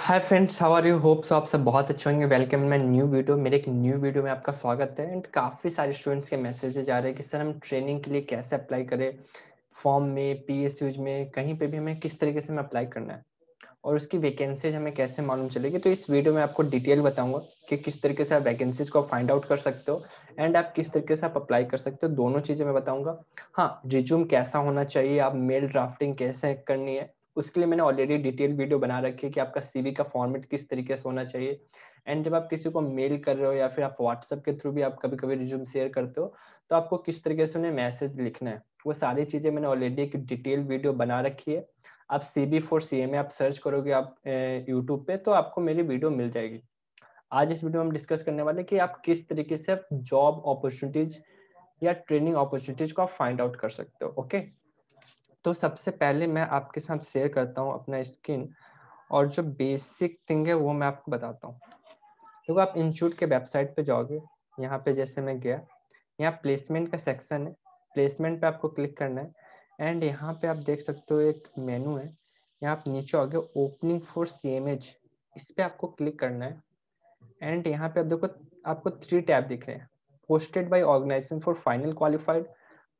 Hi friends how are you hopes आप सब बहुत अच्छे होंगे वेलकम माई न्यू वीडियो मेरे एक न्यू वीडियो में आपका स्वागत है एंड काफ़ी सारे स्टूडेंट्स के मैसेजेज आ रहे हैं कि सर हम ट्रेनिंग के लिए कैसे अप्लाई करें फॉर्म में पी एस यूज में कहीं पे भी हमें किस तरीके से हमें अप्लाई करना है और उसकी वैकेंसीज हमें कैसे मालूम चलेगी तो इस वीडियो में आपको डिटेल बताऊंगा कि किस तरीके से आप वैकेंसीज को फाइंड आउट कर सकते हो एंड आप किस तरीके से आप अप्लाई कर सकते हो दोनों चीज़ें मैं बताऊंगा हाँ रिज्यूम कैसा होना चाहिए आप मेल ड्राफ्टिंग कैसे करनी है उसके लिए मैंने ऑलरेडी डिटेल वीडियो बना रखी है कि आपका सीवी का फॉर्मेट किस तरीके से होना चाहिए एंड जब आप किसी को मेल कर रहे हो या फिर आप व्हाट्सएप के थ्रू भी आप कभी कभी रिज्यूम शेयर करते हो तो आपको किस तरीके से उन्हें मैसेज लिखना है वो सारी चीजें मैंने ऑलरेडी एक डिटेल वीडियो बना रखी है आप C B four C M आप सर्च करोगे आप यूट्यूब पे तो आपको मेरी वीडियो मिल जाएगी आज इस वीडियो में हम डिस्कस करने वाले कि आप किस तरीके से आप जॉब अपॉर्चुनिटीज या ट्रेनिंग अपॉर्चुनिटीज को आप फाइंड आउट कर सकते हो ओके okay? तो सबसे पहले मैं आपके साथ शेयर करता हूँ अपना स्किन और जो बेसिक थिंग है वो मैं आपको बताता हूँ देखो तो आप इंस्टीट्यूट के वेबसाइट पर जाओगे यहाँ पे जैसे मैं गया यहाँ प्लेसमेंट का सेक्शन है प्लेसमेंट पे आपको क्लिक करना है एंड यहाँ पे आप देख सकते हो एक मेनू है यहाँ आप नीचे आओगे opening for C M H इस पर आपको क्लिक करना है एंड यहाँ पे आप देखो आपको थ्री टैब दिख रहे हैं posted by organisation for final qualified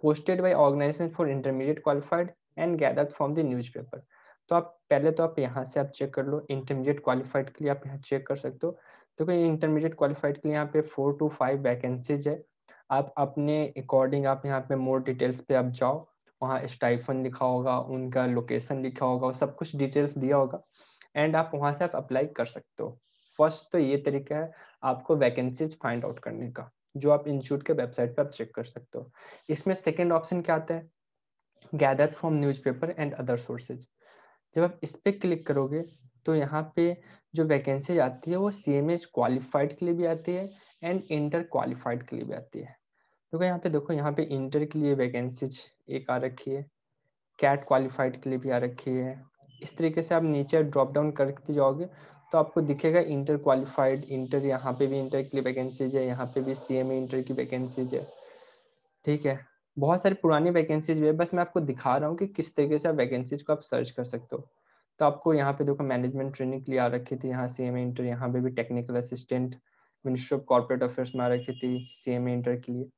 by by for intermediate qualified and gather from the newspaper तो आप पहले तो आप यहाँ से आप चेक कर लो इंटरमीडिएट क्वालिफाइड के लिए आप यहाँ चेक कर सकते हो तो क्योंकि इंटरमीडिएट क्वालिफाइड के लिए यहाँ पे फोर टू फाइव वैकेंसीज है आप अपने अकॉर्डिंग आप यहाँ पे मोर डिटेल्स पे आप जाओ वहाँ स्टाइफन लिखा होगा उनका लोकेशन लिखा होगा सब कुछ डिटेल्स दिया होगा एंड आप वहाँ से आप अप्लाई कर सकते हो फर्स्ट तो ये तरीका है आपको वैकेंसीज फाइंड आउट करने का जो आप इंस्टीट्यूट के वेबसाइट पर आप चेक कर सकते हो इसमें सेकेंड ऑप्शन क्या आता है gather from newspaper and other sources जब आप इस पर क्लिक करोगे तो यहाँ पे जो वैकेंसीज आती है वो सी एम एच क्वालिफाइड के लिए भी आती है एंड इंटर क्वालिफाइड के लिए भी आती है तो यहाँ पे देखो यहाँ पे इंटर के लिए वैकेंसीज एक आ रखी है कैट क्वालिफाइड के लिए भी आ रखी है इस तरीके से आप नीचे ड्रॉप डाउन करते जाओगे तो आपको दिखेगा इंटर क्वालिफाइड इंटर यहाँ पे भी इंटर की वैकेंसीज है यहाँ पे भी सी एम इंटर की वैकेंसीज है ठीक है बहुत सारी पुरानी वैकेंसीज भी है बस मैं आपको दिखा रहा हूँ कि किस तरीके से आप वैकेंसीज को आप सर्च कर सकते हो तो आपको यहाँ पे देखो मैनेजमेंट ट्रेनिंग के लिए आ रखी थी यहाँ सी एम इंटर यहाँ पे भी technical assistant ministry of corporate affairs में आ रखी थी सी एम इंटर के लिए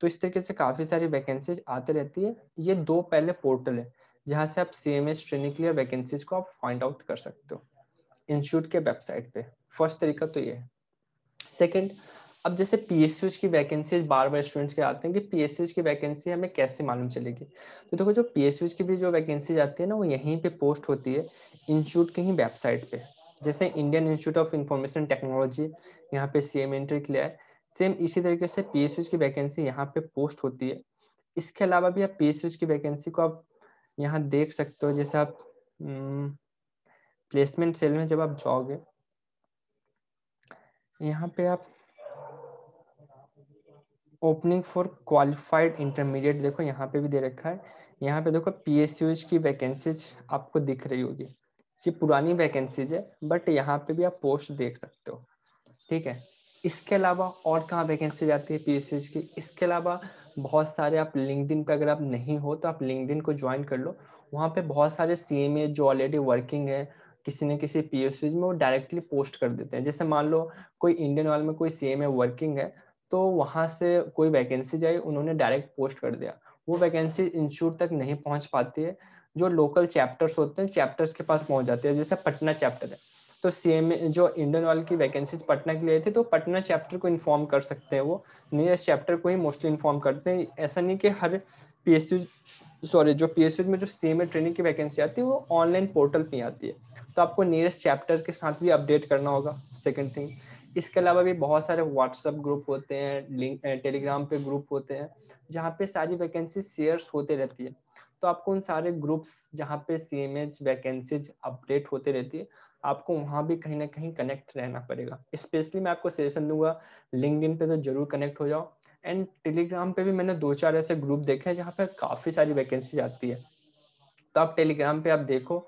तो इस तरीके से काफ़ी सारी वैकेंसीज आती रहती है ये दो पहले पोर्टल है जहाँ से आप सी एम एस ट्रेनिंग के लिए वैकेंसीज को आप फाइंड आउट कर सकते हो इंस्टीट्यूट के वेबसाइट पे फर्स्ट तरीका तो ये है सेकेंड अब जैसे पी की वैकेंसीज बार बार स्टूडेंट्स के आते हैं कि पी की वैकेंसी हमें कैसे मालूम चलेगी तो देखो जो पी की भी जो वैकेंसीज आती है ना वो यहीं पे पोस्ट होती है इंस्टीट्यूट के ही वेबसाइट पे जैसे Indian Institute of Information Technology यहाँ पे सी एम एंट्री के लिए है सेम इसी तरीके से पी की वैकेंसी यहाँ पे पोस्ट होती है इसके अलावा भी आप पी की वैकेंसी को आप यहाँ देख सकते हो जैसे आप हम्म, प्लेसमेंट सेल में जब आप जाओगे यहाँ पे आप ओपनिंग फॉर क्वालिफाइड इंटरमीडिएट देखो यहाँ पे भी दे रखा है यहाँ पे देखो पीएसयूज की वैकेंसीज आपको दिख रही होगी ये पुरानी वैकेंसीज है बट यहाँ पे भी आप पोस्ट देख सकते हो ठीक है इसके अलावा और कहाँ वैकेंसी जाती है पीएसयूज की इसके अलावा बहुत सारे आप लिंकड पे अगर आप नहीं हो तो आप लिंकड को ज्वाइन कर लो वहाँ पे बहुत सारे सी जो ऑलरेडी वर्किंग है किसी ने किसी पी में वो डायरेक्टली पोस्ट कर देते हैं जैसे मान लो कोई इंडियन ऑयल में कोई है वर्किंग है तो वहाँ से कोई वैकेंसी जाए उन्होंने डायरेक्ट पोस्ट कर दिया वो वैकेंसी इंस्टीट्यूट तक नहीं पहुँच पाती है जो लोकल चैप्टर्स होते हैं चैप्टर्स के पास पहुँच जाती है जैसे पटना चैप्टर है तो सीएम जो इंडियन ऑयल की वैकेंसीज पटना के लिए थी तो पटना चैप्टर को इन्फॉर्म कर सकते हैं वो नियरेस्ट चैप्टर को ही मोस्टली इन्फॉर्म करते हैं ऐसा नहीं कि हर पी सॉरी जो पी में जो सेम है ट्रेनिंग की वैकेंसी आती है वो ऑनलाइन पोर्टल पे आती है तो आपको नियरेस्ट चैप्टर के साथ भी अपडेट करना होगा सेकेंड थिंग इसके अलावा भी बहुत सारे व्हाट्सएप ग्रुप होते हैं लिंक टेलीग्राम पे ग्रुप होते हैं जहाँ पे सारी वैकेंसी शेयर्स होते रहती है तो आपको उन सारे ग्रुप्स जहाँ पे C M H vacancies update होते रहती है आपको वहाँ भी कहीं ना कहीं कनेक्ट रहना पड़ेगा स्पेशली मैं आपको सजेशन दूंगा लिंकड पे तो जरूर कनेक्ट हो जाओ एंड टेलीग्राम पे भी मैंने दो चार ऐसे ग्रुप देखे हैं जहाँ पे काफी सारी वैकेंसी आती है तो आप टेलीग्राम पे आप देखो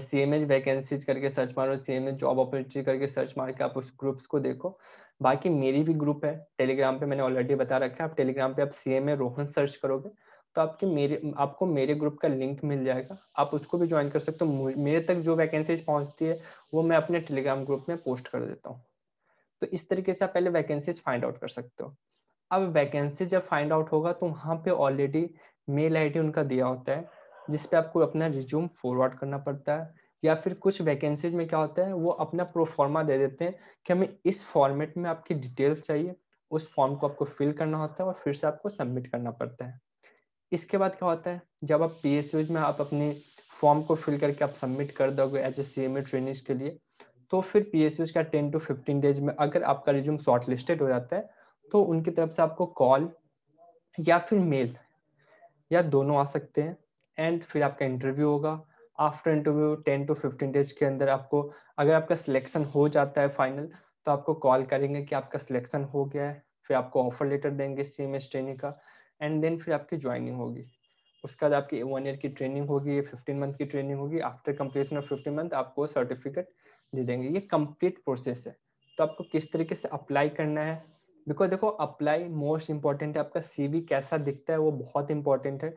सी एम एच वैकेंसीज करके सर्च मारो C M H job opportunity करके सर्च मार के आप उस ग्रुप्स को देखो बाकी मेरी भी ग्रुप है टेलीग्राम पे मैंने ऑलरेडी बता रखा है आप टेलीग्राम पे आप C M A Rohan search करोगे तो आपके मेरे आपको मेरे ग्रुप का लिंक मिल जाएगा आप उसको भी ज्वाइन कर सकते हो मेरे तक जो वैकेंसीज पहुंचती है वो मैं अपने टेलीग्राम ग्रुप में पोस्ट कर देता हूँ तो इस तरीके से आप पहले वैकेंसीज फाइंड आउट कर सकते हो अब वैकेंसी जब फाइंड आउट होगा तो वहाँ पे ऑलरेडी मेल आईडी उनका दिया होता है जिसपे आपको अपना रिज्यूम फॉरवर्ड करना पड़ता है या फिर कुछ वैकेंसीज में क्या होता है वो अपना प्रोफॉर्मा दे देते हैं कि हमें इस फॉर्मेट में आपकी डिटेल्स चाहिए उस फॉर्म को आपको फिल करना होता है और फिर से आपको सबमिट करना पड़ता है इसके बाद क्या होता है जब आप पी में आप अपने फॉर्म को फिल करके आप सबमिट कर दोगे as a C M training के लिए तो फिर पी का टेन टू फिफ्टीन डेज में अगर आपका रिज्यूम शॉर्ट लिस्टेड हो जाता है तो उनकी तरफ से आपको कॉल या फिर मेल या दोनों आ सकते हैं एंड फिर आपका इंटरव्यू होगा after interview ten to fifteen days के अंदर आपको अगर आपका सिलेक्शन हो जाता है फाइनल तो आपको कॉल करेंगे कि आपका सिलेक्शन हो गया है फिर आपको ऑफर लेटर देंगे सी एम एस ट्रेनिंग का एंड देन फिर आपकी ज्वाइनिंग होगी उसके बाद आपकी वन ईयर की ट्रेनिंग होगी फिफ्टीन मंथ की ट्रेनिंग होगी after completion of fifteen month आपको सर्टिफिकेट दे देंगे ये कम्प्लीट प्रोसेस है तो आपको किस तरीके से अप्लाई करना है बिकॉज देखो अप्लाई मोस्ट इम्पॉर्टेंट है आपका सी कैसा दिखता है वो बहुत इंपॉर्टेंट है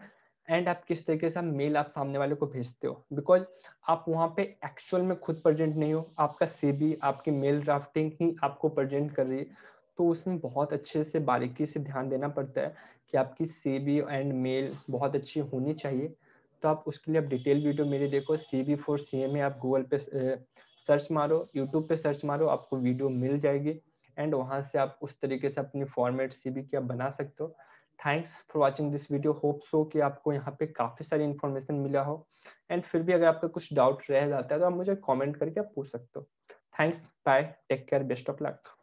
एंड आप किस तरीके से मेल आप सामने वाले को भेजते हो बिकॉज आप वहाँ पे एक्चुअल में खुद प्रेजेंट नहीं हो आपका बी आपकी मेल ड्राफ्टिंग ही आपको प्रेजेंट कर रही है तो उसमें बहुत अच्छे से बारीकी से ध्यान देना पड़ता है कि आपकी बी एंड मेल बहुत अच्छी होनी चाहिए तो आप उसके लिए आप डिटेल वीडियो मेरी देखो C B four C M A आप गूगल पे सर्च मारो यूट्यूब पे सर्च मारो आपको वीडियो मिल जाएगी एंड वहां से आप उस तरीके से अपनी फॉर्मेट सीबी की आप बना सकते हो thanks for watching this video hope so कि आपको यहाँ पे काफ़ी सारी इन्फॉर्मेशन मिला हो एंड फिर भी अगर आपका कुछ डाउट रह जाता है तो आप मुझे कमेंट करके आप पूछ सकते हो thanks bye take care best of luck